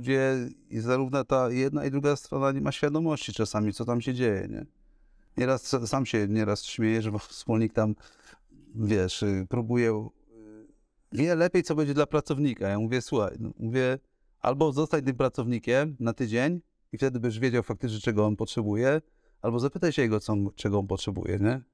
gdzie zarówno ta jedna i druga strona nie ma świadomości czasami, co tam się dzieje, nie? Nieraz sam się nieraz śmieję, że wspólnik tam, wiesz, y, próbuje, y, wie lepiej, co będzie dla pracownika. Ja mówię, słuchaj, no, mówię, albo zostań tym pracownikiem na tydzień i wtedy byś wiedział faktycznie, czego on potrzebuje, albo zapytaj się jego, co, czego on potrzebuje, nie?